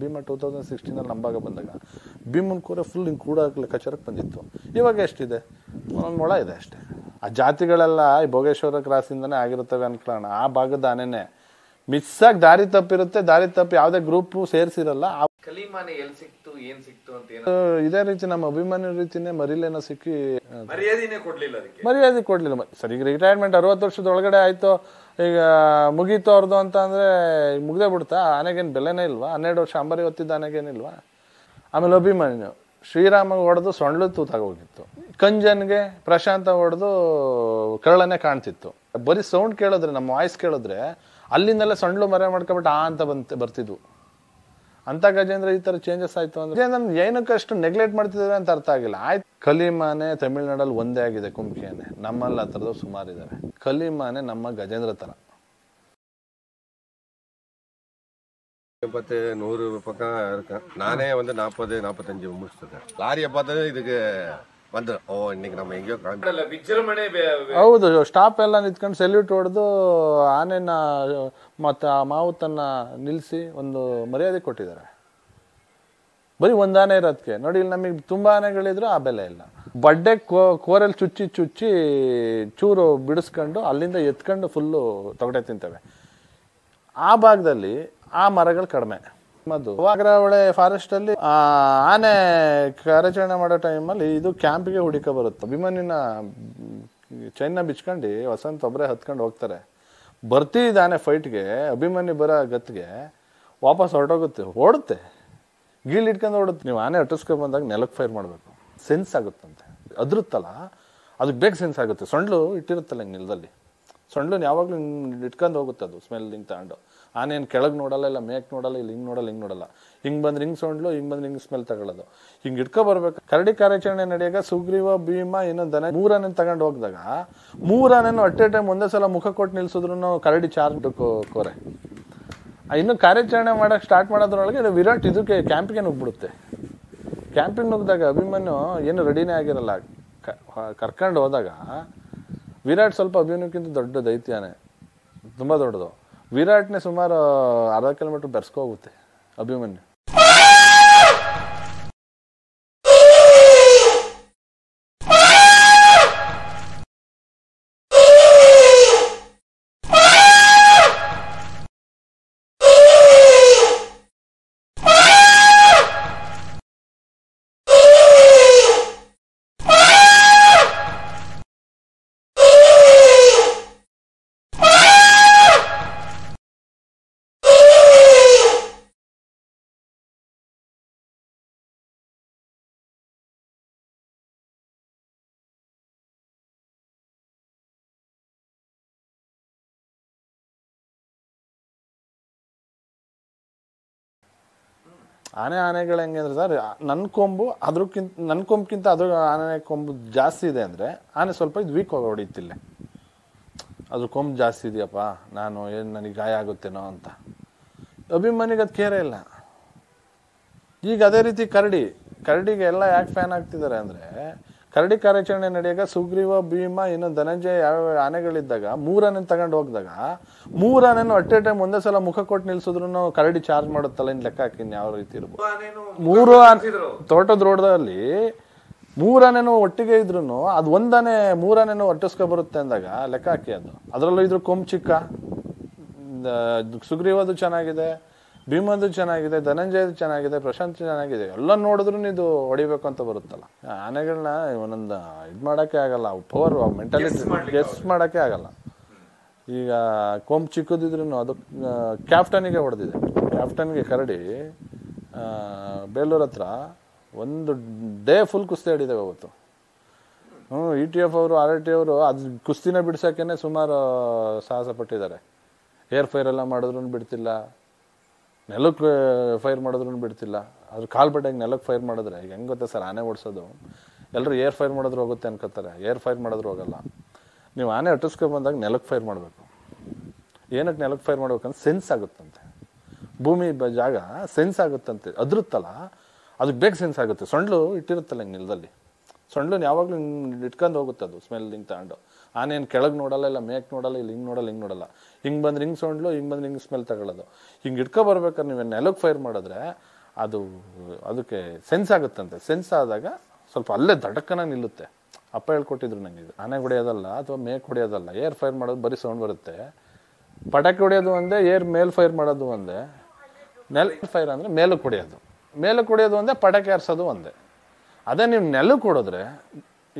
Bhima two thousand ಸಿಕ್ಸ್ಟೀನಲ್ಲಿ ನಂಬಾಗ ಬಂದಾಗ ಭೀಮನ ಕೂರ ಫುಲ್ ಹಿಂಗೆ ಕೂಡ ಲೆಕ್ಕಾಚಾರಕ್ಕೆ ಬಂದಿತ್ತು ಇವಾಗ ಎಷ್ಟಿದೆ ಒಂದು ಮೊಳ ಇದೆ ಅಷ್ಟೇ ಆ ಜಾತಿಗಳೆಲ್ಲ ಈ ಭೋಗೇಶ್ವರ ಕ್ರಾಸಿಂದನೇ ಆಗಿರುತ್ತವೆ ಅನ್ಕೊಳ್ಳೋಣ ಆ ಭಾಗದ ಆನೆನೆ ಮಿಸ್ ಆಗಿ ದಾರಿ ತಪ್ಪಿರುತ್ತೆ ದಾರಿ ತಪ್ಪು ಯಾವುದೇ ಗ್ರೂಪ್ ಸೇರಿಸಿರಲ್ಲ ಕಲಿಮಾನೆ ಎಲ್ಲಿ ಇದೇ ರೀತಿ ನಮ್ಮ ಅಭಿಮಾನಿ ರೀತಿನೇ ಮರಿಲೇನ ಸಿಕ್ಕಿ ಕೊಡ್ಲಿಲ್ಲ ಮರ್ಯಾದೆ ಕೊಡ್ಲಿಲ್ಲ ಸರಿ ಈಗ ರಿಟೈರ್ಮೆಂಟ್ ಅರವತ್ತು ವರ್ಷದ ಒಳಗಡೆ ಆಯ್ತು ಈಗ ಮುಗೀತು ಅವ್ರದ್ದು ಅಂತ ಅಂದ್ರೆ ಮುಗ್ದೇ ಬಿಡ್ತಾ ಆನೆಗೇನು ಬೆಲೆನೇ ಇಲ್ವಾ ಹನ್ನೆರಡು ವರ್ಷ ಅಂಬರಿ ಹೊತ್ತಿದ್ದ ಆನೆಗೇನಿಲ್ವಾ ಆಮೇಲೆ ಅಭಿಮಾನಿನು ಶ್ರೀರಾಮ ಹೊಡೆದು ತೂತಾಗಿ ಹೋಗಿತ್ತು ಕಂಜನ್ಗೆ ಪ್ರಶಾಂತ ಹೊಡೆದು ಕರಳನೆ ಕಾಣ್ತಿತ್ತು ಬರೀ ಸೌಂಡ್ ಕೇಳಿದ್ರೆ ನಮ್ಮ ವಾಯ್ಸ್ ಕೇಳಿದ್ರೆ ಅಲ್ಲಿಂದಲೇ ಸೊಂಡ್ಲು ಮರೆ ಮಾಡ್ಕೊಬಿಟ್ಟು ಆ ಅಂತ ಬಂತ ಬರ್ತಿದ್ವು ಅಂತ ಗಜೇಂದ್ರ ಈ ತರ ಚೇಂಜಸ್ ಆಯ್ತು ಅಂದ್ರೆ ಏನಕ್ಕೆ ಅಷ್ಟು ನೆಗ್ಲೆಕ್ಟ್ ಮಾಡ್ತಿದ್ದಾರೆ ಅಂತ ಅರ್ಥ ಆಗಿಲ್ಲ ಆಯ್ತು ಕಲಿಮಾನೆ ತಮಿಳ್ನಾಡಲ್ಲಿ ಒಂದೇ ಆಗಿದೆ ಕುಂಬಿಕೆನೆ ನಮ್ಮಲ್ಲಿ ಆ ಸುಮಾರು ಸುಮಾರಿದ್ದಾರೆ ಕಲಿಮಾನೆ ನಮ್ಮ ಗಜೇಂದ್ರ ತರ ನೂರು நூறு பக்கம் இருக்கும் நானே வந்து நாற்பது நாற்பத்தஞ்சு முடிச்சுட்டேன் ಇದಕ್ಕೆ ಹೌದು ಸ್ಟಾಪ್ ಎಲ್ಲ ನಿಂತ್ಕೊಂಡು ಸೆಲ್ಯೂಟ್ ಹೊಡೆದು ಆನೆನ ಮತ್ತೆ ಆ ಮಾವುತನ್ನ ನಿಲ್ಲಿಸಿ ಒಂದು ಮರ್ಯಾದೆ ಕೊಟ್ಟಿದ್ದಾರೆ ಬರೀ ಒಂದು ಆನೆ ಇರೋದಕ್ಕೆ ನೋಡಿ ಇಲ್ಲಿ ನಮಗೆ ತುಂಬ ಆನೆಗಳಿದ್ರು ಆ ಬೆಲೆ ಇಲ್ಲ ಬಡ್ಡೆ ಕೋ ಕೋರಲ್ಲಿ ಚುಚ್ಚಿ ಚುಚ್ಚಿ ಚೂರು ಬಿಡಿಸ್ಕೊಂಡು ಅಲ್ಲಿಂದ ಎತ್ಕೊಂಡು ಫುಲ್ಲು ತೊಗಡೆ ತಿಂತವೆ ಆ ಭಾಗದಲ್ಲಿ ಆ ಮರಗಳು ಕಡಿಮೆ ಮದ್ದು ವಾಗ್ರಾವಳೆ ಫಾರೆಸ್ಟ್ ಅಲ್ಲಿ ಆನೆ ಕಾರ್ಯಾಚರಣೆ ಮಾಡೋ ಟೈಮ್ ಅಲ್ಲಿ ಇದು ಕ್ಯಾಂಪ್ ಗೆ ಹುಡುಕ ಬರುತ್ತೆ ಅಭಿಮಾನಿನ ಚೈನ್ನ ಬಿಚ್ಕೊಂಡು ವಸಂತ ಒಬ್ಬರೇ ಹತ್ಕೊಂಡು ಹೋಗ್ತಾರೆ ಆನೆ ಫೈಟ್ಗೆ ಅಭಿಮಾನಿ ಬರೋ ಗತ್ತಿಗೆ ವಾಪಸ್ ಹೊರಟೋಗುತ್ತೆ ಓಡುತ್ತೆ ಗೀಲ್ ಇಟ್ಕೊಂಡು ಓಡುತ್ತೆ ನೀವು ಆನೆ ಅಟ್ಟಿಸ್ಕೊಂಡು ಬಂದಾಗ ನೆಲಕ್ಕೆ ಫೈರ್ ಮಾಡಬೇಕು ಸೆನ್ಸ್ ಆಗುತ್ತಂತೆ ಅದ್ರತ್ತಲ್ಲ ಅದಕ್ಕೆ ಬೇಗ ಸೆನ್ಸ್ ಆಗುತ್ತೆ ಸೊಂಡ್ಲು ಇಟ್ಟಿರುತ್ತಲ್ಲ ನೆಲದಲ್ಲಿ ಸೊಂಡ್ಲನ್ ಯಾವಾಗಲೂ ಹಿಂಗೆ ಇಟ್ಕೊಂಡು ಹೋಗುತ್ತೆ ಅದು ಸ್ಮೆಲ್ ಹಿಂಗೆ ತಗೊಂಡು ಆನೇನು ಕೆಳಗೆ ನೋಡಲ್ಲ ಇಲ್ಲ ಮೇಕ್ ನೋಡಲ್ಲ ಇಲ್ಲಿ ಹಿಂಗೆ ನೋಡಲ್ಲ ಹಿಂಗೆ ನೋಡಲ್ಲ ಹಿಂಗೆ ಬಂದ್ರೆ ಹಿಂಗೆ ಸೊಂಡ್ಲು ಹಿಂಗೆ ಬಂದ್ರೆ ಹಿಂಗೆ ಸ್ಮೆಲ್ ತಗೊಳ್ಳೋದು ಹಿಂಗೆ ಇಟ್ಕೊ ಬರ್ಬೇಕು ಕರಡಿ ಕಾರ್ಯಾಚರಣೆ ನಡೆಯಾಗ ಸುಗ್ರೀವ ಭೀಮ ಏನೋ ದನ ಮೂರನೇ ತಗೊಂಡು ಹೋಗಿದಾಗ ಮೂರನೇನು ಅಟ್ ಎ ಟೈಮ್ ಒಂದೇ ಸಲ ಮುಖ ಕೊಟ್ಟು ನಿಲ್ಲಿಸಿದ್ರು ಕರಡಿ ಚಾರ್ಜ್ ಕೋರೆ ಇನ್ನು ಕಾರ್ಯಾಚರಣೆ ಮಾಡೋಕೆ ಸ್ಟಾರ್ಟ್ ಮಾಡೋದ್ರೊಳಗೆ ಇದು ವಿರಾಟ್ ಇದಕ್ಕೆ ಕ್ಯಾಂಪಿಗೆ ನುಗ್ಬಿಡುತ್ತೆ ಕ್ಯಾಂಪಿಗೆ ನುಗ್ಗಿದಾಗ ಅಭಿಮನ್ಯು ಏನು ರೆಡಿನೇ ಆಗಿರಲ್ಲ ಕರ್ಕೊಂಡು ಹೋದಾಗ ವಿರಾಟ್ ಸ್ವಲ್ಪ ಅಭಿಮನ್ಯಕ್ಕಿಂತ ದೊಡ್ಡ ದೈತ್ಯನೇ ತುಂಬ ದೊಡ್ಡದು ವಿರಾಟ್ನೇ ಸುಮಾರು ಅರ್ಧ ಕಿಲೋಮೀಟ್ರ್ ಬೆರ್ಸ್ಕೋಗುತ್ತೆ ಅಭಿಮನ್ಯು ಆನೆ ಆನೆಗಳು ಹೆಂಗೆ ಅಂದ್ರೆ ಸರ್ ನನ್ನ ಕೊಂಬು ಅದ್ರಕ್ಕಿಂತ ನನ್ನ ಕೊಂಬ್ಕಿಂತ ಅದ್ರ ಆನೆ ಕೊಂಬು ಜಾಸ್ತಿ ಇದೆ ಅಂದರೆ ಆನೆ ಸ್ವಲ್ಪ ಇದು ವೀಕ್ ಹೋಗಿ ಹೊಡಿತಿಲ್ಲ ಅದ್ರ ಕೊಂಬು ಜಾಸ್ತಿ ಇದೆಯಪ್ಪ ನಾನು ಏನು ನನಗೆ ಗಾಯ ಆಗುತ್ತೇನೋ ಅಂತ ಅಭಿಮಾನಿಗೆ ಅದು ಕೇರೇ ಇಲ್ಲ ಈಗ ಅದೇ ರೀತಿ ಕರಡಿ ಕರಡಿಗೆ ಎಲ್ಲ ಯಾಕೆ ಫ್ಯಾನ್ ಆಗ್ತಿದ್ದಾರೆ ಅಂದರೆ ಕರಡಿ ಕಾರ್ಯಾಚರಣೆ ನಡೆಯಾಗ ಸುಗ್ರೀವ ಭೀಮ ಇನ್ನು ಧನಂಜಯ ಯಾವ ಆನೆಗಳಿದ್ದಾಗ ಮೂರನೇ ತಗೊಂಡು ಹೋಗಿದಾಗ ಮೂರನೇನು ಅಟ್ ಎ ಟೈಮ್ ಒಂದೇ ಸಲ ಮುಖ ಕೊಟ್ಟು ನಿಲ್ಸಿದ್ರು ಕರಡಿ ಚಾರ್ಜ್ ಮಾಡುತ್ತಲ್ಲ ಇನ್ನು ಲೆಕ್ಕ ಹಾಕಿನ್ ಯಾವ ರೀತಿ ಇರ್ಬೋದು ಮೂರು ತೋಟದ ಅಲ್ಲಿ ಮೂರನೇನು ಒಟ್ಟಿಗೆ ಇದ್ರು ಅದು ಒಂದನೇ ಮೂರನೇನು ಒಟ್ಟಿಸ್ಕೊ ಬರುತ್ತೆ ಅಂದಾಗ ಲೆಕ್ಕ ಹಾಕಿ ಅದು ಅದರಲ್ಲೂ ಇದ್ರು ಕೊಂಬು ಚಿಕ್ಕ ಸುಗ್ರೀವದು ಚೆನ್ನಾಗಿದೆ ಭೀಮದು ಚೆನ್ನಾಗಿದೆ ಧನಂಜಯ ಚೆನ್ನಾಗಿದೆ ಪ್ರಶಾಂತ್ ಚೆನ್ನಾಗಿದೆ ಎಲ್ಲ ನೋಡಿದ್ರು ಇದು ಹೊಡಿಬೇಕು ಅಂತ ಬರುತ್ತಲ್ಲ ಆನೆಗಳನ್ನ ಒಂದೊಂದು ಇದು ಮಾಡೋಕ್ಕೆ ಆಗಲ್ಲ ಪವರ್ ಮೆಂಟಾಲಿಟಿ ಗೆಸ್ ಮಾಡೋಕ್ಕೆ ಆಗಲ್ಲ ಈಗ ಕೊಂಬು ಚಿಕ್ಕದಿದ್ರು ಅದು ಕ್ಯಾಪ್ಟನಿಗೆ ಹೊಡೆದಿದೆ ಕ್ಯಾಪ್ಟನ್ಗೆ ಕರಡಿ ಬೇಲೂರು ಹತ್ರ ಒಂದು ಡೇ ಫುಲ್ ಕುಸ್ತಿ ಆಡಿದ್ದೇವೆ ಅವತ್ತು ಹ್ಞೂ ಇ e ಟಿ ಎಫ್ ಅವರು ಆರ್ ಟಿ ಅವರು ಅದು ಕುಸ್ತಿನ ಬಿಡ್ಸೋಕ್ಕೇನೆ ಸುಮಾರು ಸಾಹಸ ಪಟ್ಟಿದ್ದಾರೆ ಏರ್ ಫೈರ್ ಎಲ್ಲ ಮಾಡಿದ್ರು ಬಿಡ್ತಿಲ್ಲ ನೆಲಕ್ಕೆ ಫೈರ್ ಮಾಡಿದ್ರು ಬಿಡ್ತಿಲ್ಲ ಅದ್ರ ಕಾಲು ಹಂಗೆ ನೆಲಕ್ಕೆ ಫೈರ್ ಮಾಡಿದ್ರೆ ಈಗ ಹೆಂಗೆ ಗೊತ್ತಾ ಸರ್ ಆನೆ ಓಡಿಸೋದು ಎಲ್ಲರೂ ಏರ್ ಫೈರ್ ಮಾಡಿದ್ರು ಹೋಗುತ್ತೆ ಅನ್ಕೋತಾರೆ ಏರ್ ಫೈರ್ ಮಾಡಿದ್ರು ಹೋಗಲ್ಲ ನೀವು ಆನೆ ಅಟ್ಟಿಸ್ಕೊಂಡು ಬಂದಾಗ ನೆಲಕ್ಕೆ ಫೈರ್ ಮಾಡಬೇಕು ಏನಕ್ಕೆ ನೆಲಕ್ಕೆ ಫೈರ್ ಮಾಡ್ಬೇಕಂತ ಸೆನ್ಸ್ ಆಗುತ್ತಂತೆ ಭೂಮಿ ಬ ಜಾಗ ಸೆನ್ಸ್ ಆಗುತ್ತಂತೆ ಅದ್ರತ್ತಲ್ಲ ಅದಕ್ಕೆ ಬೇಗ ಸೆನ್ಸ್ ಆಗುತ್ತೆ ಸೊಂಡ್ಲು ಇಟ್ಟಿರುತ್ತಲ್ಲ ಹಿಂಗೆ ನೆಲದಲ್ಲಿ ಸೊಂಡ್ಲನ್ ಯಾವಾಗಲೂ ಹಿಂಗೆ ಇಟ್ಕೊಂಡು ಹೋಗುತ್ತೆ ಅದು ಸ್ಮೆಲ್ ಹಿಂಗೆ ತಗೊಂಡು ಆನೇನು ಕೆಳಗೆ ನೋಡಲ್ಲ ಇಲ್ಲ ಮೇಕ್ ನೋಡಲ್ಲ ಇಲ್ಲಿ ಹಿಂಗೆ ನೋಡಲ್ಲ ಹಿಂಗೆ ನೋಡಲ್ಲ ಹಿಂಗೆ ಬಂದು ಹಿಂಗೆ ಸೊಂಡ್ಲು ಹಿಂಗೆ ಬಂದು ಹಿಂಗೆ ಸ್ಮೆಲ್ ತಗೊಳ್ಳೋದು ಹಿಂಗೆ ಇಟ್ಕೊ ಬರ್ಬೇಕಾದ್ರೆ ನೀವು ನೆಲಕ್ಕೆ ಫೈರ್ ಮಾಡಿದ್ರೆ ಅದು ಅದಕ್ಕೆ ಸೆನ್ಸ್ ಆಗುತ್ತಂತೆ ಸೆನ್ಸ್ ಆದಾಗ ಸ್ವಲ್ಪ ಅಲ್ಲೇ ದಡಕ್ಕನ ನಿಲ್ಲುತ್ತೆ ಅಪ್ಪ ಹೇಳ್ಕೊಟ್ಟಿದ್ರು ನನಗೆ ಇದು ಆನೆ ಹೊಡೆಯೋದಲ್ಲ ಅಥವಾ ಮೇಕ್ ಹೊಡೆಯೋದಲ್ಲ ಏರ್ ಫೈರ್ ಮಾಡೋದು ಬರೀ ಸೌಂಡ್ ಬರುತ್ತೆ ಪಟಾಕಿ ಹೊಡೆಯೋದು ಒಂದೇ ಏರ್ ಮೇಲ್ ಫೈರ್ ಮಾಡೋದು ಒಂದೇ ನೆಲ ಫೈರ್ ಅಂದರೆ ಮೇಲಕ್ಕೆ ಹೊಡೆಯೋದು ಮೇಲಕ್ಕೆ ಹೊಡೆಯೋದು ಒಂದೇ ಪಟಾಕಿ ಹಾರಿಸೋದು ಒಂದೇ ಅದೇ ನೀವು ನೆಲಕ್ಕೆ ಕೊಡಿದ್ರೆ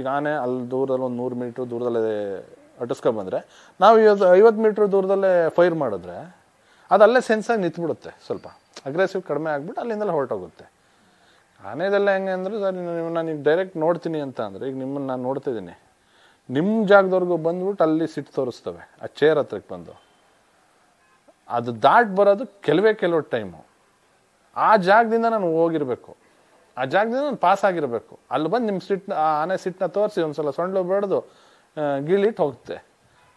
ಈಗ ಆನೆ ಅಲ್ಲಿ ದೂರದಲ್ಲಿ ಒಂದು ನೂರು ಮೀಟ್ರ್ ದೂರದಲ್ಲೇ ಅಟಿಸ್ಕೊಂಡ್ಬಂದರೆ ನಾವು ಇವತ್ತು ಐವತ್ತು ಮೀಟ್ರ್ ದೂರದಲ್ಲೇ ಫೈರ್ ಮಾಡಿದ್ರೆ ಅದು ಅಲ್ಲೇ ಸೆನ್ಸಾಗಿ ನಿಂತ್ಬಿಡುತ್ತೆ ಸ್ವಲ್ಪ ಅಗ್ರೆಸಿವ್ ಕಡಿಮೆ ಆಗ್ಬಿಟ್ಟು ಅಲ್ಲಿಂದಲೇ ಹೊರಟೋಗುತ್ತೆ ಆನೆದೆಲ್ಲ ಹೆಂಗೆ ಅಂದರೆ ಸರ್ ನೀವು ನಾನು ಈಗ ಡೈರೆಕ್ಟ್ ನೋಡ್ತೀನಿ ಅಂತ ಅಂದರೆ ಈಗ ನಿಮ್ಮನ್ನು ನಾನು ನೋಡ್ತಿದ್ದೀನಿ ನಿಮ್ಮ ಜಾಗದವ್ರಿಗೂ ಬಂದ್ಬಿಟ್ಟು ಅಲ್ಲಿ ಸಿಟ್ಟು ತೋರಿಸ್ತವೆ ಆ ಚೇರ್ ಹತ್ರಕ್ಕೆ ಬಂದು ಅದು ದಾಟ್ ಬರೋದು ಕೆಲವೇ ಕೆಲವು ಟೈಮು ಆ ಜಾಗದಿಂದ ನಾನು ಹೋಗಿರಬೇಕು ಆ ಜಾಗದಿಂದ ಒಂದು ಪಾಸ್ ಆಗಿರಬೇಕು ಅಲ್ಲಿ ಬಂದು ನಿಮ್ಮ ಸಿಟ್ಟನ್ನ ಆ ಆನೆ ಸಿಟ್ಟನ್ನ ತೋರಿಸಿ ಒಂದು ಸಲ ಸೊಂಡ್ಲು ಬೆಳೆದು ಗಿಳಿಟ್ಟು ಹೋಗುತ್ತೆ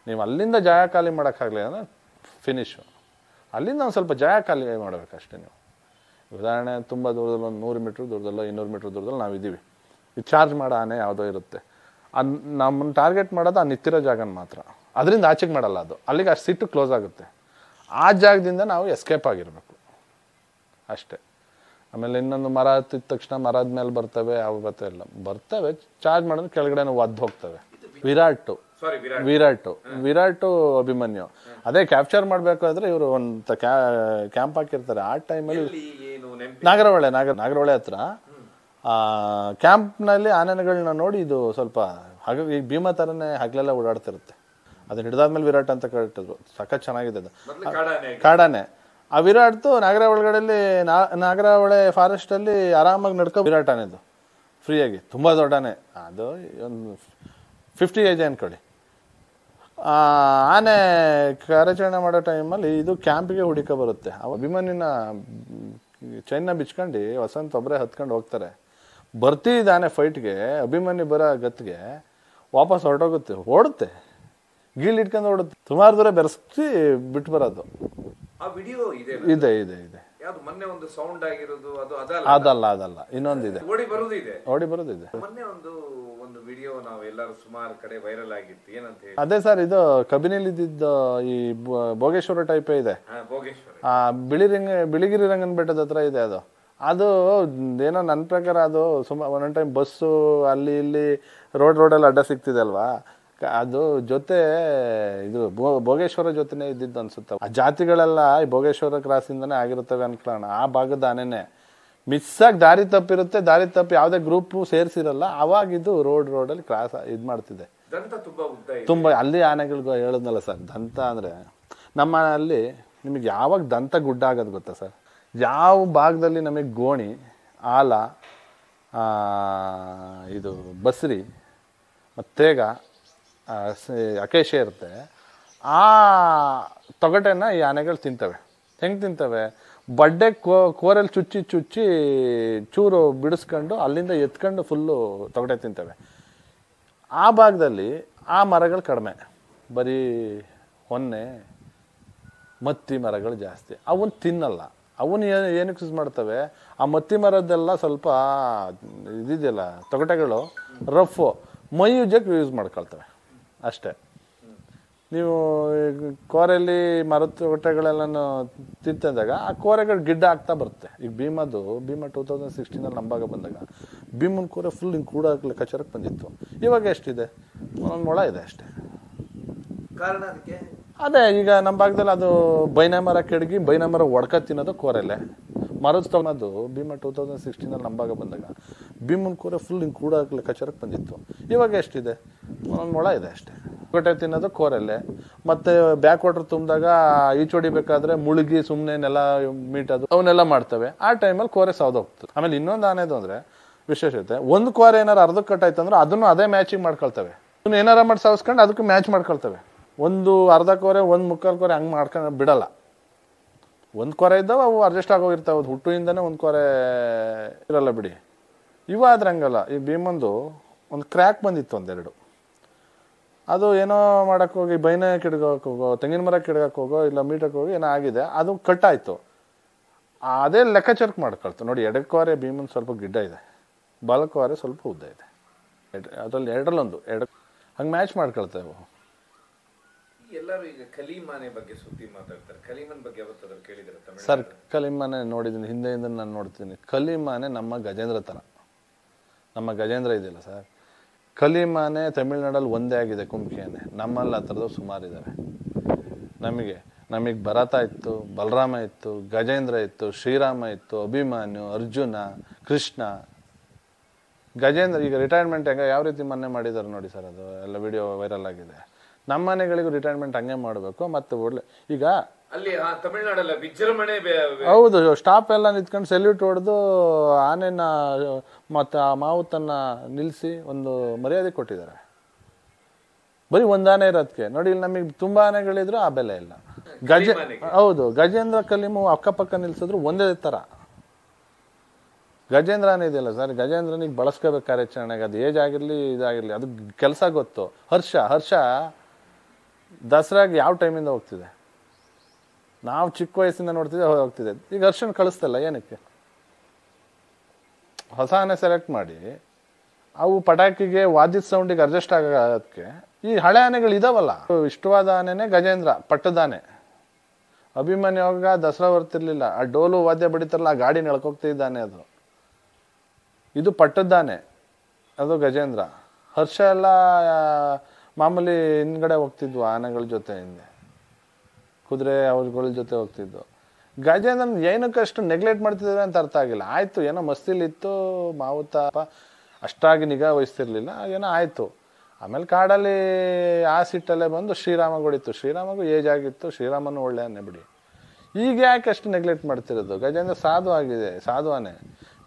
ನೀವು ಅಲ್ಲಿಂದ ಜಾಯ ಖಾಲಿ ಮಾಡೋಕ್ಕಾಗಲಿ ಅಂದರೆ ಫಿನಿಶು ಅಲ್ಲಿಂದ ಒಂದು ಸ್ವಲ್ಪ ಜಾಯ ಖಾಲಿ ಮಾಡಬೇಕಷ್ಟೇ ನೀವು ಉದಾಹರಣೆ ತುಂಬ ದೂರದಲ್ಲಿ ಒಂದು ನೂರು ಮೀಟ್ರ್ ದೂರದಲ್ಲೋ ಇನ್ನೂರು ಮೀಟ್ರ್ ದೂರದಲ್ಲಿ ಇದ್ದೀವಿ ಇದು ಚಾರ್ಜ್ ಮಾಡೋ ಆನೆ ಯಾವುದೋ ಇರುತ್ತೆ ಅದು ನಮ್ಮನ್ನು ಟಾರ್ಗೆಟ್ ಮಾಡೋದು ಆ ನಿತ್ತಿರೋ ಜಾಗನ ಮಾತ್ರ ಅದರಿಂದ ಆಚೆಗೆ ಮಾಡಲ್ಲ ಅದು ಅಲ್ಲಿಗೆ ಆ ಸಿಟ್ಟು ಕ್ಲೋಸ್ ಆಗುತ್ತೆ ಆ ಜಾಗದಿಂದ ನಾವು ಎಸ್ಕೇಪ್ ಆಗಿರಬೇಕು ಅಷ್ಟೇ ಆಮೇಲೆ ಇನ್ನೊಂದು ಮರ ಹತ್ತಿದ ತಕ್ಷಣ ಮರದ ಮೇಲೆ ಬರ್ತವೆ ಯಾವ ಇಲ್ಲ ಬರ್ತವೆ ಚಾರ್ಜ್ ಮಾಡಿದ್ರೆ ಕೆಳಗಡೆ ಒದ್ದು ಹೋಗ್ತವೆ ವಿರಾಟು ವಿರಾಟು ವಿರಾಟು ಅಭಿಮನ್ಯು ಅದೇ ಕ್ಯಾಪ್ಚರ್ ಮಾಡಬೇಕಾದ್ರೆ ಇವರು ಒಂದು ಕ್ಯಾಂಪ್ ಹಾಕಿರ್ತಾರೆ ಆ ಟೈಮಲ್ಲಿ ನಾಗರಹೊಳೆ ನಾಗರ ನಾಗರಹೊಳೆ ಹತ್ರ ನಲ್ಲಿ ಆನೆಗಳನ್ನ ನೋಡಿ ಇದು ಸ್ವಲ್ಪ ಹಾಗೆ ಈ ಭೀಮಾ ಥರನೇ ಹಗಲೆಲ್ಲ ಓಡಾಡ್ತಿರುತ್ತೆ ಅದನ್ನ ಹಿಡಿದಾದ್ಮೇಲೆ ವಿರಾಟ್ ಅಂತ ಕಟ್ಟಿದ್ರು ಸಖತ್ ಚೆನ್ನಾಗಿದೆ ಅದು ಕಾಡಾನೆ ಆ ವಿರಾಟ್ ನಾಗರ ಒಳಗಡೆಯಲ್ಲಿ ನಾಗರ ಒಳೆ ಫಾರೆಸ್ಟಲ್ಲಿ ಆರಾಮಾಗಿ ನಡ್ಕೋ ವಿರಾಟ್ ಆನೆದು ಫ್ರೀಯಾಗಿ ತುಂಬ ದೊಡ್ಡಾನೆ ಅದು ಒಂದು ಫಿಫ್ಟಿ ಏಜ್ ಅಂದ್ಕೊಳ್ಳಿ ಆನೆ ಕಾರ್ಯಾಚರಣೆ ಮಾಡೋ ಟೈಮಲ್ಲಿ ಇದು ಕ್ಯಾಂಪಿಗೆ ಹುಡುಕ ಬರುತ್ತೆ ಅಭಿಮಾನಿನ ಚೈನ ಬಿಚ್ಕೊಂಡು ವಸಂತ ಒಬ್ಬರೇ ಹತ್ಕೊಂಡು ಹೋಗ್ತಾರೆ ಆನೆ ಫೈಟ್ಗೆ ಅಭಿಮಾನಿ ಬರೋ ಗತ್ತಿಗೆ ವಾಪಸ್ ಹೊರಟೋಗುತ್ತೆ ಓಡುತ್ತೆ ಗೀಳಿಟ್ಕೊಂಡು ಇಟ್ಕೊಂಡು ಓಡುತ್ತೆ ಸುಮಾರು ದೂರ ಬೆರೆಸಿ ಬಿಟ್ಟು ಬರೋದು ವಿಡಿಯೋ ಇದೆ ಇದೆ ಇದೆ ಮೊನ್ನೆ ಒಂದು ಸೌಂಡ್ ಆಗಿರೋದು ಅದು ಅದಲ್ಲ ಅದಲ್ಲ ಅದಲ್ಲ ಇನ್ನೊಂದಿದೆ ಓಡಿ ಬರೋದಿದೆ ಓಡಿ ಬರೋದಿದೆ ಮೊನ್ನೆ ಒಂದು ಒಂದು ವಿಡಿಯೋ ನಾವು ಎಲ್ಲರೂ ಸುಮಾರು ಕಡೆ ವೈರಲ್ ಆಗಿತ್ತು ಏನಂತ ಹೇಳಿ ಅದೇ ಸರ್ ಇದು ಕಬಿನಲ್ಲಿ ಇದ್ದಿದ್ದ ಈ ಭೋಗೇಶ್ವರ ಟೈಪ್ ಇದೆ ಬಿಳಿ ರಂಗ ಬಿಳಿಗಿರಿ ರಂಗನ ಬೆಟ್ಟದ ಹತ್ರ ಇದೆ ಅದು ಅದು ಏನೋ ನನ್ನ ಪ್ರಕಾರ ಅದು ಸುಮಾರು ಒಂದೊಂದು ಟೈಮ್ ಬಸ್ಸು ಅಲ್ಲಿ ಇಲ್ಲಿ ರೋಡ್ ರೋಡಲ್ಲಿ ಅಡ್ಡ ಸಿಗ್ತಿದೆ ಅಲ್ವಾ ಅದು ಜೊತೆ ಇದು ಭೋಗೇಶ್ವರ ಜೊತೆನೇ ಇದ್ದಿದ್ದು ಅನ್ಸುತ್ತೆ ಆ ಜಾತಿಗಳೆಲ್ಲ ಈ ಭೋಗೇಶ್ವರ ಕ್ರಾಸಿಂದನೇ ಆಗಿರುತ್ತವೆ ಅನ್ಕೊಳ್ಳೋಣ ಆ ಭಾಗದ ಆನೆನೆ ಮಿಸ್ಸಾಗಿ ದಾರಿ ತಪ್ಪಿರುತ್ತೆ ದಾರಿ ತಪ್ಪಿ ಯಾವುದೇ ಗ್ರೂಪ್ ಸೇರಿಸಿರಲ್ಲ ಇದು ರೋಡ್ ರೋಡಲ್ಲಿ ಕ್ರಾಸ್ ಇದು ಮಾಡ್ತಿದೆ ತುಂಬ ಅಲ್ಲಿ ಆನೆಗಳಿಗೂ ಹೇಳಿದ್ನಲ್ಲ ಸರ್ ದಂತ ಅಂದರೆ ನಮ್ಮ ಅಲ್ಲಿ ನಿಮಗೆ ಯಾವಾಗ ದಂತ ಗುಡ್ಡ ಆಗೋದು ಗೊತ್ತಾ ಸರ್ ಯಾವ ಭಾಗದಲ್ಲಿ ನಮಗೆ ಗೋಣಿ ಆಲ ಇದು ಬಸ್ರಿ ಮತ್ತು ತೇಗ ಅಕೇಶ ಇರುತ್ತೆ ಆ ತೊಗಟೆನ ಈ ಆನೆಗಳು ತಿಂತವೆ ಹೆಂಗೆ ತಿಂತವೆ ಬಡ್ಡೆ ಕೋ ಕೋರಲ್ಲಿ ಚುಚ್ಚಿ ಚುಚ್ಚಿ ಚೂರು ಬಿಡಿಸ್ಕೊಂಡು ಅಲ್ಲಿಂದ ಎತ್ಕೊಂಡು ಫುಲ್ಲು ತೊಗಟೆ ತಿಂತವೆ ಆ ಭಾಗದಲ್ಲಿ ಆ ಮರಗಳು ಕಡಿಮೆ ಬರೀ ಹೊನ್ನೆ ಮತ್ತಿ ಮರಗಳು ಜಾಸ್ತಿ ಅವನ್ನ ತಿನ್ನಲ್ಲ ಅವನ್ನ ಏನು ಏನಕ್ಕೆ ಯೂಸ್ ಮಾಡ್ತವೆ ಆ ಮತ್ತಿ ಮರದ್ದೆಲ್ಲ ಸ್ವಲ್ಪ ಇದಿದೆಯಲ್ಲ ತೊಗಟೆಗಳು ರಫು ಮೈ ಯೂಸ್ ಮಾಡ್ಕೊಳ್ತವೆ ಅಷ್ಟೇ ನೀವು ಕೋರೆಯಲ್ಲಿ ಮರದ ಹೊಟ್ಟೆಗಳೆಲ್ಲನೂ ತಿಂತಿದ್ದಾಗ ಆ ಕೋರೆಗಳು ಗಿಡ್ಡ ಆಗ್ತಾ ಬರುತ್ತೆ ಈಗ ಭೀಮದು ಭೀಮ ಟೂ ತೌಸಂಡ್ ಸಿಕ್ಸ್ಟೀನಲ್ಲಿ ನಂಬಾಗ ಬಂದಾಗ ಭೀಮನ ಕೋರೆ ಫುಲ್ ಹಿಂಗೆ ಕೂಡ ಕಚರಕ್ಕೆ ಬಂದಿತ್ತು ಇವಾಗ ಎಷ್ಟಿದೆ ಒಂದೊಂದು ಮೊಳ ಇದೆ ಅಷ್ಟೇ ಕಾರಣ ಅದಕ್ಕೆ ಅದೇ ಈಗ ನಮ್ಮ ಭಾಗದಲ್ಲಿ ಅದು ಬೈನ ಮರ ಕೆಡಗಿ ಬೈನ ಮರ ಒಡ್ಕ ತಿನ್ನೋದು ಕೋರೆಲೆ ಮರದ ತೊಗೊಳೋದು ಭೀಮ ಟೂ ತೌಸಂಡ್ ಸಿಕ್ಸ್ಟೀನಲ್ಲಿ ನಂಬಾಗ ಬಂದಾಗ ಭೀಮನ ಕೋರೆ ಫುಲ್ ಹಿಂಗೆ ಕೂಡ ಕಚರಕ್ಕೆ ಬಂದಿತ್ತು ಇವಾಗ ಎಷ್ಟಿದೆ ಒಂದೊಂದು ಮೊಳ ಇದೆ ಅಷ್ಟೇ ಕೊಟ್ಟೆ ತಿನ್ನೋದು ಕೋರಲ್ಲೇ ಮತ್ತೆ ಬ್ಯಾಕ್ ವಾಟರ್ ತುಂಬಿದಾಗ ಹೊಡಿಬೇಕಾದ್ರೆ ಮುಳುಗಿ ಸುಮ್ಮನೆ ನೆಲ ಮೀಟೋದು ಅವನ್ನೆಲ್ಲ ಮಾಡ್ತವೆ ಆ ಟೈಮಲ್ಲಿ ಕೋರೆ ಹೋಗ್ತದೆ ಆಮೇಲೆ ಇನ್ನೊಂದು ಆನೆದು ಅಂದರೆ ವಿಶೇಷತೆ ಒಂದು ಕೋರೆ ಏನಾರು ಅರ್ಧಕ್ಕೆ ಕಟ್ಟಾಯ್ತು ಅಂದ್ರೆ ಅದನ್ನು ಅದೇ ಮ್ಯಾಚಿಂಗ್ ಮಾಡ್ಕೊಳ್ತವೆ ಇನ್ನು ಏನಾರ ಮಾಡಿ ಸಾವಿಸ್ಕೊಂಡು ಅದಕ್ಕೆ ಮ್ಯಾಚ್ ಮಾಡ್ಕೊಳ್ತವೆ ಒಂದು ಅರ್ಧ ಕೋರೆ ಒಂದು ಮುಕ್ಕಾಲು ಕೋರೆ ಹಂಗೆ ಮಾಡ್ಕೊಂಡು ಬಿಡಲ್ಲ ಒಂದು ಕೊರೆ ಇದ್ದಾವೆ ಅವು ಅಡ್ಜಸ್ಟ್ ಆಗೋಗಿರ್ತಾವೆ ಹುಟ್ಟುಯಿಂದನೇ ಒಂದು ಕೊರೆ ಇರಲ್ಲ ಬಿಡಿ ಇವಾದ್ರೆ ಹಂಗಲ್ಲ ಈ ಭೀಮಂದು ಒಂದು ಕ್ರ್ಯಾಕ್ ಬಂದಿತ್ತು ಒಂದೆರಡು ಅದು ಏನೋ ಮಾಡಕ್ ಹೋಗಿ ಬೈನೆ ಕೆಡ್ಗೋಕ್ ಹೋಗೋ ತೆಂಗಿನ ಮರ ಕಿಡ್ಗಕ್ ಹೋಗೋ ಇಲ್ಲ ಮೀಟಕ್ ಹೋಗಿ ಏನೋ ಆಗಿದೆ ಅದು ಕಟ್ ಆಯ್ತು ಅದೇ ಲೆಕ್ಕಚರ್ಕ್ ಮಾಡ್ಕೊಳ್ತು ನೋಡಿ ಎಡಕ್ಕೋರೆ ಭೀಮನ್ ಸ್ವಲ್ಪ ಗಿಡ್ಡ ಇದೆ ಬಲಕ್ಕೋರೆ ಸ್ವಲ್ಪ ಉದ್ದ ಇದೆ ಅದ್ರಲ್ಲಿ ಎರಡರಲ್ಲೊಂದು ಎರಡು ಹಂಗೆ ಮ್ಯಾಚ್ ಮಾಡ್ಕೊಳ್ತೇವೆ ಎಲ್ಲರೂ ಈಗ ಕಲಿಮಾನೆ ಬಗ್ಗೆ ಸುದ್ದಿ ಮಾತಾಡ್ತಾರೆ ಕಲಿಮನ್ ಬಗ್ಗೆ ಸರ್ ಕಲಿಮಾನೆ ನೋಡಿದ್ದೀನಿ ಹಿಂದೆ ನಾನು ನೋಡ್ತೀನಿ ಕಲಿಮಾನೆ ನಮ್ಮ ಗಜೇಂದ್ರ ಥರ ನಮ್ಮ ಗಜೇಂದ್ರ ಇದೆಯಲ್ಲ ಸರ್ ಕಲಿಮಾನೆ ತಮಿಳ್ನಾಡಲ್ಲಿ ಒಂದೇ ಆಗಿದೆ ಕುಮ್ಕಿಯಾನೆ ನಮ್ಮಲ್ಲಿ ಆ ಥರದವ್ರು ಸುಮಾರಿದ್ದಾರೆ ನಮಗೆ ನಮಗೆ ಭರತ ಇತ್ತು ಬಲರಾಮ ಇತ್ತು ಗಜೇಂದ್ರ ಇತ್ತು ಶ್ರೀರಾಮ ಇತ್ತು ಅಭಿಮಾನ್ಯು ಅರ್ಜುನ ಕೃಷ್ಣ ಗಜೇಂದ್ರ ಈಗ ರಿಟೈರ್ಮೆಂಟ್ ಹೆಂಗೆ ಯಾವ ರೀತಿ ಮೊನ್ನೆ ಮಾಡಿದ್ದಾರೆ ನೋಡಿ ಸರ್ ಅದು ಎಲ್ಲ ವಿಡಿಯೋ ವೈರಲ್ ಆಗಿದೆ ನಮ್ಮ ಮನೆಗಳಿಗೂ ರಿಟೈರ್ಮೆಂಟ್ ಹಂಗೆ ಮಾಡಬೇಕು ಮತ್ತೆ ಒಳ್ಳೆ ಈಗ ಅಲ್ಲಿ ಹೌದು ಸ್ಟಾಪ್ ಎಲ್ಲ ನಿಂತ್ಕೊಂಡು ಸೆಲ್ಯೂಟ್ ಹೊಡೆದು ಆನೆನ ಮತ್ತೆ ಆ ಮಾವುತನ್ನ ನಿಲ್ಲಿಸಿ ಒಂದು ಮರ್ಯಾದೆ ಕೊಟ್ಟಿದ್ದಾರೆ ಬರೀ ಒಂದಾನೆ ಆನೆ ಇರೋದಕ್ಕೆ ನೋಡಿ ಇಲ್ಲಿ ನಮಗೆ ತುಂಬಾ ಆನೆಗಳಿದ್ರು ಆ ಬೆಲೆ ಇಲ್ಲ ಗಜ ಹೌದು ಗಜೇಂದ್ರ ಕಲಿಮು ಅಕ್ಕಪಕ್ಕ ನಿಲ್ಸಿದ್ರು ಒಂದೇ ತರ ಗಜೇಂದ್ರ ಇದೆಯಲ್ಲ ಸರ್ ಗಜೇಂದ್ರನಿಗೆ ಬಳಸ್ಕೋಬೇಕು ಕಾರ್ಯಾಚರಣೆಗೆ ಅದು ಏಜ್ ಆಗಿರಲಿ ಇದಾಗಿರಲಿ ಅದು ಕೆಲಸ ಗೊತ್ತು ಹರ್ಷ ಹರ್ಷ ದಸರಾಗೆ ಯಾವ ಟೈಮಿಂದ ಹೋಗ್ತಿದೆ ನಾವು ಚಿಕ್ಕ ವಯಸ್ಸಿಂದ ನೋಡ್ತಿದ್ದೆ ಹೋಗ್ತಿದೆ ಈಗ ಅರ್ಶನ್ ಕಳಿಸ್ತಲ್ಲ ಏನಕ್ಕೆ ಹೊಸ ಆನೆ ಸೆಲೆಕ್ಟ್ ಮಾಡಿ ಅವು ಪಟಾಕಿಗೆ ವಾದ್ಯದ ಸೌಂಡಿಗೆ ಅಡ್ಜಸ್ಟ್ ಆಗೋದಕ್ಕೆ ಈ ಹಳೆ ಆನೆಗಳು ಇದಾವಲ್ಲ ಇಷ್ಟವಾದ ಆನೆನೇ ಗಜೇಂದ್ರ ಪಟ್ಟದಾನೆ ಆನೆ ಅಭಿಮನ್ಯುವಾಗ ದಸರಾ ಬರ್ತಿರ್ಲಿಲ್ಲ ಆ ಡೋಲು ವಾದ್ಯ ಬಡಿತಾರಲ್ಲ ಆ ಗಾಡಿ ಇದ್ದಾನೆ ಅದು ಇದು ಪಟ್ಟದ್ದಾನೆ ಅದು ಗಜೇಂದ್ರ ಹರ್ಷ ಎಲ್ಲ ಮಾಮೂಲಿ ಹಿಂದ್ಗಡೆ ಹೋಗ್ತಿದ್ವು ಆನೆಗಳ ಜೊತೆ ಹಿಂದೆ ಕುದುರೆ ಅವ್ರಗಳ ಜೊತೆ ಹೋಗ್ತಿದ್ವು ಗಜೇಂದ್ರನ್ ನಮ್ಗೆ ಏನಕ್ಕೆ ಅಷ್ಟು ನೆಗ್ಲೆಕ್ಟ್ ಮಾಡ್ತಿದ್ದಾರೆ ಅಂತ ಅರ್ಥ ಆಗಿಲ್ಲ ಆಯಿತು ಏನೋ ಮಸ್ತಿಲಿತ್ತು ಮಾವುತ ಅಷ್ಟಾಗಿ ನಿಗಾ ವಹಿಸ್ತಿರ್ಲಿಲ್ಲ ಏನೋ ಆಯಿತು ಆಮೇಲೆ ಕಾಡಲ್ಲಿ ಆ ಸಿಟ್ಟಲ್ಲೇ ಬಂದು ಶ್ರೀರಾಮಗಳಿತ್ತು ಶ್ರೀರಾಮಗೂ ಏಜ್ ಆಗಿತ್ತು ಶ್ರೀರಾಮನು ಒಳ್ಳೆ ಬಿಡಿ ಈಗ ಯಾಕೆ ಅಷ್ಟು ನೆಗ್ಲೆಕ್ಟ್ ಮಾಡ್ತಿರೋದು ಗಜೇಂದ್ರ ಸಾಧು ಆಗಿದೆ ಸಾಧುವಾನೆ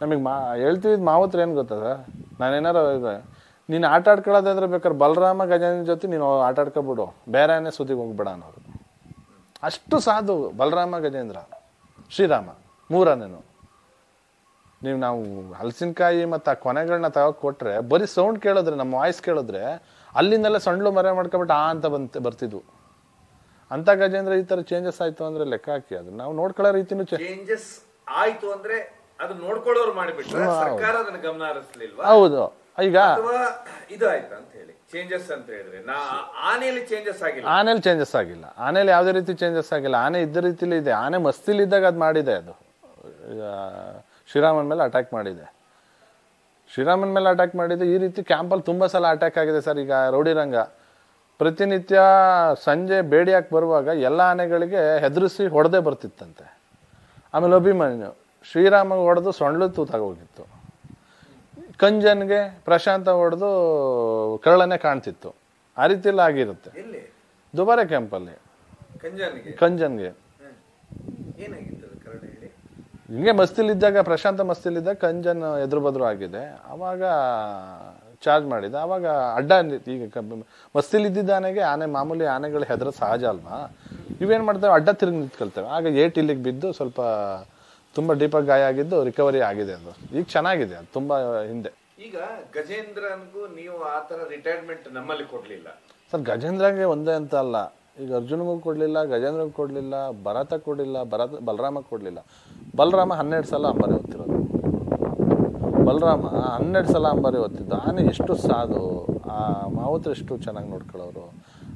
ನಮಗೆ ಮಾ ಹೇಳ್ತೀವಿ ಮಾವುತ್ರ ಏನು ಗೊತ್ತದ ನಾನೇನಾರು ನೀನು ಆಟ ಆಡ್ಕೊಳ್ಳೋದಾದ್ರೆ ಬೇಕಾದ್ರೆ ಬಲರಾಮ ಗಜಾನನ ಜೊತೆ ನೀನು ಆಟ ಆಡ್ಕೊಬಿಡು ಬೇರೆ ಸುದ್ದಿಗೆ ಹೋಗ್ಬಿಡ ಅನ್ನೋರು ಅಷ್ಟು ಸಾಧು ಬಲರಾಮ ಗಜೇಂದ್ರ ಶ್ರೀರಾಮ ಮೂರನೇನು ನೀವು ನಾವು ಹಲಸಿನಕಾಯಿ ಮತ್ತು ಆ ಕೊನೆಗಳನ್ನ ತಗೋ ಕೊಟ್ಟರೆ ಬರೀ ಸೌಂಡ್ ಕೇಳಿದ್ರೆ ನಮ್ಮ ವಾಯ್ಸ್ ಕೇಳಿದ್ರೆ ಅಲ್ಲಿಂದಲೇ ಸಣ್ಣ ಮರೆ ಮಾಡ್ಕೊಬಿಟ್ಟು ಆ ಅಂತ ಬಂತ ಬರ್ತಿದ್ವು ಅಂತ ಗಜೇಂದ್ರ ಈ ಥರ ಚೇಂಜಸ್ ಆಯಿತು ಅಂದರೆ ಲೆಕ್ಕ ಹಾಕಿ ಅದು ನಾವು ನೋಡ್ಕೊಳ್ಳೋ ರೀತಿನೂ ಚೇಂಜಸ್ ಆಯಿತು ಅಂದರೆ ಅದು ನೋಡ್ಕೊಳ್ಳೋರು ಮಾಡಿಬಿಟ್ರು ಸರ್ಕಾರ ಅದನ್ನ ಹೌದು ಈಗ ಇದು ಆಯ್ತು ಅಂತ ಹೇಳಿ ಚೇಂಜಸ್ ಅಂತ ಆನೆಯಲ್ಲಿ ಚೇಂಜಸ್ ಆಗಿಲ್ಲ ಆನೆಯಲ್ಲಿ ಚೇಂಜಸ್ ಆಗಿಲ್ಲ ಯಾವುದೇ ರೀತಿ ಚೇಂಜಸ್ ಆಗಿಲ್ಲ ಆನೆ ಇದ್ದ ರೀತಿಲಿ ಇದೆ ಆನೆ ಇದ್ದಾಗ ಅದು ಮಾಡಿದೆ ಅದು ಶ್ರೀರಾಮನ ಮೇಲೆ ಅಟ್ಯಾಕ್ ಮಾಡಿದೆ ಶ್ರೀರಾಮನ್ ಮೇಲೆ ಅಟ್ಯಾಕ್ ಮಾಡಿದೆ ಈ ರೀತಿ ಕ್ಯಾಂಪಲ್ಲಿ ತುಂಬ ಸಲ ಅಟ್ಯಾಕ್ ಆಗಿದೆ ಸರ್ ಈಗ ರೌಡಿರಂಗ ಪ್ರತಿನಿತ್ಯ ಸಂಜೆ ಬೇಡಿಯಾಕೆ ಬರುವಾಗ ಎಲ್ಲ ಆನೆಗಳಿಗೆ ಹೆದರಿಸಿ ಹೊಡೆದೇ ಬರ್ತಿತ್ತಂತೆ ಆಮೇಲೆ ಅಭಿಮನ್ಯು ಶ್ರೀರಾಮ ಹೊಡೆದು ಸೊಂಡ್ಲು ತೂತಾಗೋಗಿತ್ತು ಕಂಜನ್ಗೆ ಪ್ರಶಾಂತ ಹೊಡೆದು ಕರಳನೆ ಕಾಣ್ತಿತ್ತು ಆ ರೀತಿಯಲ್ಲಿ ಆಗಿರುತ್ತೆ ದುಬಾರೆ ಕ್ಯಾಂಪಲ್ಲಿ ಕಂಜನ್ಗೆ ಹಿಂಗೆ ಮಸ್ತಿಲಿದ್ದಾಗ ಪ್ರಶಾಂತ ಮಸ್ತಿಲಿದ್ದಾಗ ಕಂಜನ್ ಎದುರು ಬದ್ರು ಆಗಿದೆ ಅವಾಗ ಚಾರ್ಜ್ ಮಾಡಿದೆ ಅವಾಗ ಅಡ್ಡ ಈಗ ಮಸ್ತಿಲಿದ್ದ ಆನೆಗೆ ಆನೆ ಮಾಮೂಲಿ ಆನೆಗಳು ಹೆದ್ರ ಸಹಜ ಅಲ್ವಾ ಇವೇನ್ ಮಾಡ್ತೇವೆ ಅಡ್ಡ ತಿರುಗಿ ನಿಂತ್ಕೊಳ್ತೇವೆ ಆಗ ಏಟ್ ಇಲ್ಲಿಗೆ ಬಿದ್ದು ಸ್ವಲ್ಪ ತುಂಬ ಡೀಪಾಗಿ ಗಾಯ ಆಗಿದ್ದು ರಿಕವರಿ ಆಗಿದೆ ಅದು ಈಗ ಚೆನ್ನಾಗಿದೆ ಅದು ತುಂಬಾ ಹಿಂದೆ ಈಗ ಗಜೇಂದ್ರನ್ಗೂ ನೀವು ಆ ರಿಟೈರ್ಮೆಂಟ್ ನಮ್ಮಲ್ಲಿ ಕೊಡಲಿಲ್ಲ ಸರ್ ಗಜೇಂದ್ರಗೆ ಒಂದೇ ಅಂತ ಅಲ್ಲ ಈಗ ಅರ್ಜುನ್ಗೂ ಕೊಡಲಿಲ್ಲ ಗಜೇಂದ್ರಗ್ ಕೊಡಲಿಲ್ಲ ಭರತ ಕೊಡಲಿಲ್ಲ ಭರತ ಬಲರಾಮ ಕೊಡ್ಲಿಲ್ಲ ಬಲರಾಮ ಹನ್ನೆರಡು ಸಲ ಅಂಬಾರಿ ಹೊತ್ತಿರೋದು ಬಲರಾಮ ಹನ್ನೆರಡು ಸಲ ಅಂಬಾರಿ ಹೊತ್ತಿದ್ದು ಆನೆ ಎಷ್ಟು ಸಾಧು ಆ ಮಾವತ್ರ ಎಷ್ಟು ಚೆನ್ನಾಗಿ ನೋಡ್ಕೊಳ್ಳೋರು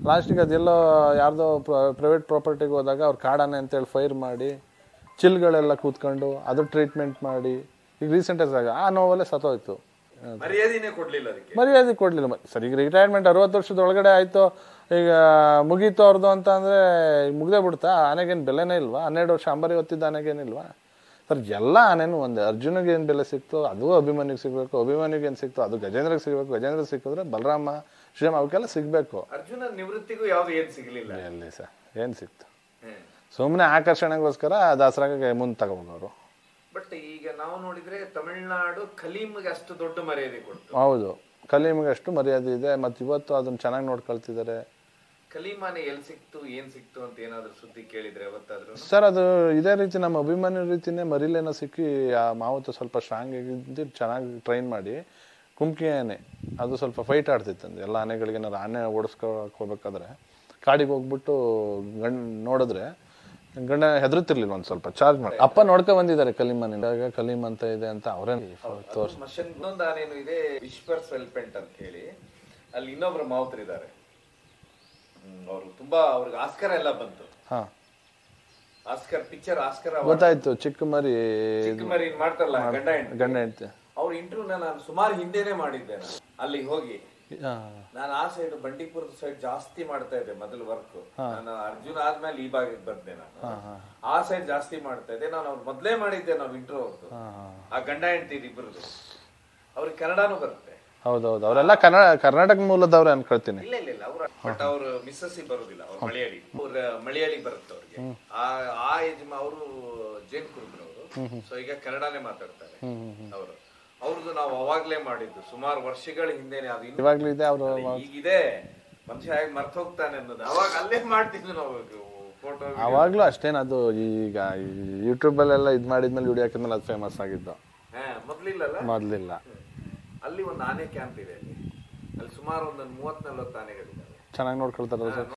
ಲಾಸ್ಟಿಗೆ ಅದೆಲ್ಲೋ ಯಾರ್ದೋ ಪ್ರೈವೇಟ್ ಪ್ರಾಪರ್ಟಿಗೆ ಹೋದಾಗ ಅವ್ರು ಕಾಡಾನೆ ಅಂತೇಳಿ ಫೈರ್ ಮಾಡಿ ಚಿಲ್ಗಳೆಲ್ಲ ಕೂತ್ಕೊಂಡು ಅದ್ರ ಟ್ರೀಟ್ಮೆಂಟ್ ಮಾಡಿ ಈಗ ರೀಸೆಂಟಾಗಿ ಆ ನೋವಲ್ಲೇ ಸತ್ತೋಯ್ತು ಮರ್ಯಾದೆ ಕೊಡಲಿಲ್ಲ ಸರ್ ಈಗ ರಿಟೈರ್ಮೆಂಟ್ ಅರವತ್ತು ವರ್ಷದ ಒಳಗಡೆ ಆಯಿತು ಈಗ ಮುಗೀತು ಅವ್ರದ್ದು ಅಂತ ಅಂದರೆ ಮುಗ್ದೇ ಬಿಡ್ತಾ ಆನೆಗೇನು ಬೆಲೆನೇ ಇಲ್ವಾ ಹನ್ನೆರಡು ವರ್ಷ ಅಂಬರಿ ಹೊತ್ತಿದ್ದ ಆನೆಗೇನಿಲ್ವಾ ಸರ್ ಎಲ್ಲ ಆನೆನೂ ಒಂದೇ ಅರ್ಜುನಿಗೆ ಏನು ಬೆಲೆ ಸಿಕ್ತು ಅದು ಅಭಿಮನ್ಯುಗೆ ಸಿಗಬೇಕು ಅಭಿಮನ್ಯುಗೆ ಏನು ಸಿಕ್ತು ಅದು ಗಜೇಂದ್ರಗೆ ಸಿಗಬೇಕು ಗಜೇಂದ್ರ ಸಿಕ್ಕಿದ್ರೆ ಬಲರಾಮ ಶ್ರೀರಾಮ್ ಅವಕ್ಕೆಲ್ಲ ಸಿಗಬೇಕು ಅರ್ಜುನ ನಿವೃತ್ತಿಗೂ ಯಾವ್ದು ಏನು ಸಿಗಲಿಲ್ಲ ಎಲ್ಲಿ ಸರ್ ಏನು ಸಿಕ್ತು ಸುಮ್ಮನೆ ಆಕರ್ಷಣೆಗೋಸ್ಕರ ದಾಸರಾಗ ಮುಂದೆ ತಗೋಬೋದು ಅವರು ಬಟ್ ಈಗ ನಾವು ನೋಡಿದ್ರೆ ತಮಿಳುನಾಡು ಕಲೀಮ್ಗೆ ಅಷ್ಟು ದೊಡ್ಡ ಮರ್ಯಾದೆ ಕೊಡ್ತು ಹೌದು ಕಲೀಮ್ಗೆ ಅಷ್ಟು ಮರ್ಯಾದೆ ಇದೆ ಮತ್ತು ಇವತ್ತು ಅದನ್ನ ಚೆನ್ನಾಗಿ ನೋಡ್ಕೊಳ್ತಿದ್ದಾರೆ ಕಲೀಮಾನೆ ಎಲ್ಲಿ ಸಿಕ್ತು ಏನು ಸಿಕ್ತು ಅಂತ ಏನಾದರೂ ಸುದ್ದಿ ಕೇಳಿದ್ರೆ ಅವತ್ತಾದರೂ ಸರ್ ಅದು ಇದೇ ರೀತಿ ನಮ್ಮ ಅಭಿಮಾನಿ ರೀತಿನೇ ಮರಿಲೇನ ಸಿಕ್ಕಿ ಆ ಮಾವುತ ಸ್ವಲ್ಪ ಸ್ಟ್ರಾಂಗ್ ಆಗಿದ್ದು ಚೆನ್ನಾಗಿ ಟ್ರೈನ್ ಮಾಡಿ ಕುಮ್ಕಿ ಆನೆ ಅದು ಸ್ವಲ್ಪ ಫೈಟ್ ಆಡ್ತಿತ್ತು ಅಂದ್ರೆ ಎಲ್ಲ ಆನೆಗಳಿಗೆ ಏನಾದ್ರು ಆನೆ ಓಡಿಸ್ಕೋಬೇಕಾದ್ರೆ ಕಾಡಿಗೆ ಹೋಗ್ಬಿಟ್ಟು ಗಂಡ್ ನೋಡಿದ್ರೆ ಗಂಡ ಹೆದರುತ್ತಿರ್ಲಿಲ್ಲ ಒಂದ್ ಸ್ವಲ್ಪ ಚಾರ್ಜ್ ಮಾಡಿ ಅಪ್ಪ ನೋಡ್ಕೊ ಬಂದಿದ್ದಾರೆ ಕಲಿಮನ್ ಕಲಿಮ್ ಅಂತ ಇದೆ ಅಂತ ಅವರೇ ತೋರ್ಸ್ ಇದೆ ಅಂತ ಹೇಳಿ ಅಲ್ಲಿ ಇನ್ನೊಬ್ರು ಮಾವತ್ರ ಇದ್ದಾರೆ ಅವರು ತುಂಬಾ ಅವ್ರಿಗೆ ಆಸ್ಕರ ಎಲ್ಲ ಬಂತು ಹಾ ಆಸ್ಕರ್ ಪಿಕ್ಚರ್ ಆಸ್ಕರ್ ಗೊತ್ತಾಯ್ತು ಚಿಕ್ಕ ಮರಿ ಚಿಕ್ಕ ಮರಿ ಮಾಡ್ತಾರಲ್ಲ ಗಂಡ ಗಂಡ ಹೆಂಡತಿ ಅವ್ರ ಇಂಟರ್ವ್ಯೂ ನಾನು ಸುಮಾರು ಹಿಂದೆನೆ ಮಾಡಿದ್ದೆ ಅಲ್ಲಿ ಹೋಗಿ ನಾನು ಆ ಸೈಡ್ ಬಂಡೀಪುರ ಸೈಡ್ ಜಾಸ್ತಿ ಮಾಡ್ತಾ ಇದ್ದೆ ಮೊದಲು ವರ್ಕ್ ನಾನು ಅರ್ಜುನ್ ಆದ್ಮೇಲೆ ಈ ಭಾಗಕ್ಕೆ ಬಂದೆ ನಾನು ಆ ಸೈಡ್ ಜಾಸ್ತಿ ಮಾಡ್ತಾ ಇದ್ದೆ ನಾನು ಅವ್ರು ಮೊದಲೇ ಮಾಡಿದ್ದೆ ನಾವು ಇಂಟ್ರೋ ಅವ್ರದ್ದು ಆ ಗಂಡ ಹೆಂಡತಿ ಇಬ್ಬರದು ಅವ್ರಿಗೆ ಕನ್ನಡನೂ ಬರುತ್ತೆ ಹೌದೌದು ಅವರೆಲ್ಲ ಕನ್ನಡ ಕರ್ನಾಟಕ ಮೂಲದವ್ರೆ ಅನ್ಕೊಳ್ತೀನಿ ಇಲ್ಲ ಇಲ್ಲ ಇಲ್ಲ ಅವ್ರ ಬಟ್ ಬರೋದಿಲ್ಲ ಅವ್ರ ಮಲಯಾಳಿ ಅವ್ರ ಬರುತ್ತೆ ಅವ್ರಿಗೆ ಆ ಆ ಏಜ್ ಅವರು ಜೇನ್ ಅವರು ಸೊ ಈಗ ಕನ್ನಡನೇ ಮಾತಾಡ್ತಾರೆ ಅವರು ಅವ್ರದ್ದು ನಾವು ಅವಾಗಲೇ ಮಾಡಿದ್ದು ಸುಮಾರು ವರ್ಷಗಳ ಹಿಂದೆನೆ ಅದು ಇವಾಗಲೂ ಇದೆ ಅವರು ಈಗಿದೆ ಮನುಷ್ಯ ಹೇಗೆ ಮರ್ತ ಹೋಗ್ತಾನೆ ಅನ್ನೋದು ಅವಾಗ ಅಲ್ಲೇ ಮಾಡ್ತಿದ್ವಿ ನಾವು ಫೋಟೋ ಅವಾಗಲೂ ಅದು ಈಗ ಯೂಟ್ಯೂಬಲ್ಲೆಲ್ಲ ಇದು ಮಾಡಿದ್ಮೇಲೆ ವಿಡಿಯೋ ಹಾಕಿದ್ಮೇಲೆ ಅದು ಫೇಮಸ್ ಆಗಿದ್ದು ಮೊದ್ಲಿಲ್ಲ ಮೊದಲಿಲ್ಲ ಅಲ್ಲಿ ಒಂದು ಆನೆ ಕ್ಯಾಂಪ್ ಇದೆ ಅಲ್ಲಿ ಸುಮಾರು ಒಂದು ಮೂವತ್ತ್ ನಲ್ವತ್ತು ಆನೆಗಳಿದ್ದಾವೆ ಚೆನ್ನಾಗಿ ನೋಡ್ಕೊಳ್ತಾರೆ